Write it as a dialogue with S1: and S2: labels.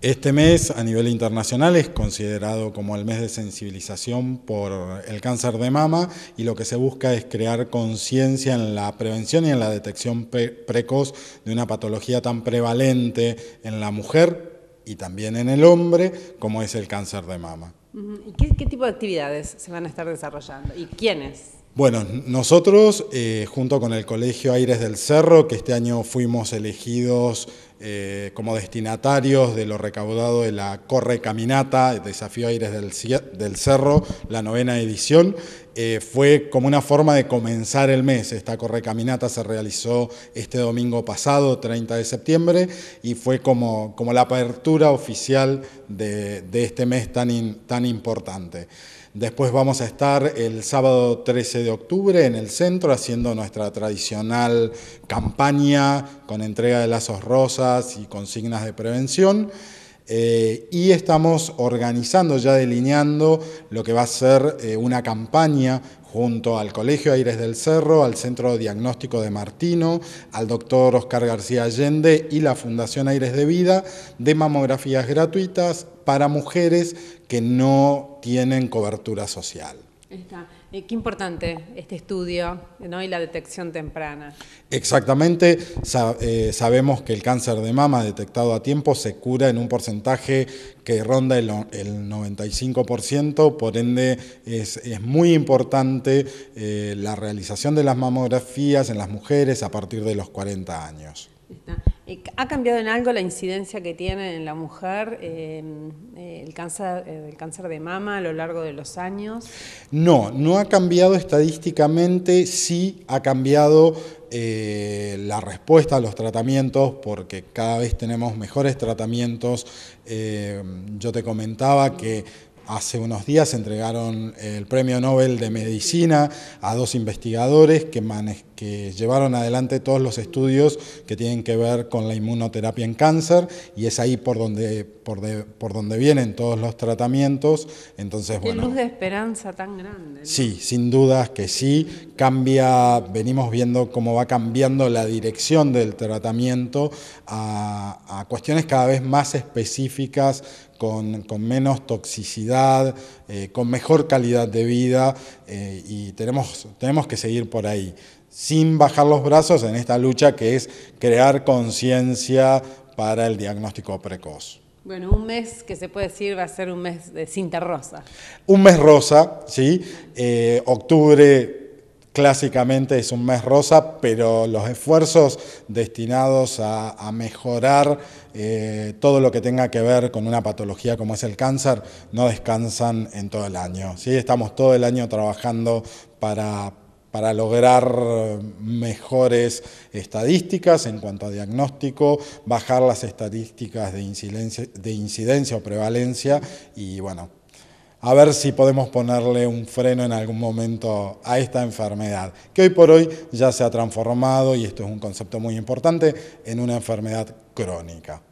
S1: Este mes a nivel internacional es considerado como el mes de sensibilización por el cáncer de mama y lo que se busca es crear conciencia en la prevención y en la detección precoz de una patología tan prevalente en la mujer y también en el hombre como es el cáncer de mama.
S2: ¿Y qué, tipo de actividades se van a estar desarrollando y quiénes?
S1: Bueno, nosotros, eh, junto con el Colegio Aires del Cerro, que este año fuimos elegidos eh, como destinatarios de lo recaudado de la Correcaminata, Desafío Aires del, del Cerro, la novena edición. Eh, fue como una forma de comenzar el mes. Esta Correcaminata se realizó este domingo pasado, 30 de septiembre, y fue como, como la apertura oficial de, de este mes tan, tan importante. Después vamos a estar el sábado 13 de octubre en el centro haciendo nuestra tradicional campaña con entrega de lazos rosas y consignas de prevención. Eh, y estamos organizando, ya delineando lo que va a ser eh, una campaña junto al Colegio Aires del Cerro, al Centro Diagnóstico de Martino, al doctor Oscar García Allende y la Fundación Aires de Vida de mamografías gratuitas para mujeres que no tienen cobertura social.
S2: Está. Eh, qué importante este estudio ¿no? y la detección temprana.
S1: Exactamente, eh, sabemos que el cáncer de mama detectado a tiempo se cura en un porcentaje que ronda el, 95%, por ende es, muy importante eh, la realización de las mamografías en las mujeres a partir de los 40 años.
S2: Está. ¿Ha cambiado en algo la incidencia que tiene en la mujer eh, eh, el, eh, cáncer, de mama a lo largo de los años?
S1: No, no ha cambiado estadísticamente, sí ha cambiado la respuesta a los tratamientos, porque cada vez tenemos mejores tratamientos. yo te comentaba que hace unos días entregaron el Premio Nobel de Medicina a dos investigadores que, que llevaron adelante todos los estudios que tienen que ver con la inmunoterapia en cáncer y es ahí por donde, por, donde vienen todos los tratamientos. Entonces, una luz
S2: de esperanza tan
S1: grande. Sí, sin dudas que sí. Cambia, venimos viendo cómo va cambiando la dirección del tratamiento a, cuestiones cada vez más específicas, con, menos toxicidad, eh, con mejor calidad de vida eh, y tenemos, tenemos que seguir por ahí sin bajar los brazos en esta lucha que es crear conciencia para el diagnóstico precoz.
S2: Bueno, un mes que se puede decir va a ser un mes de cinta rosa.
S1: Un mes rosa, sí. Eh, octubre clásicamente es un mes rosa, pero los esfuerzos destinados a, mejorar eh, todo lo que tenga que ver con una patología como es el cáncer no descansan en todo el año. ¿sí? Estamos todo el año trabajando para para lograr mejores estadísticas en cuanto a diagnóstico, bajar las estadísticas de incidencia, o prevalencia y bueno, a ver si podemos ponerle un freno en algún momento a esta enfermedad, que hoy por hoy ya se ha transformado, y esto es un concepto muy importante, en una enfermedad crónica.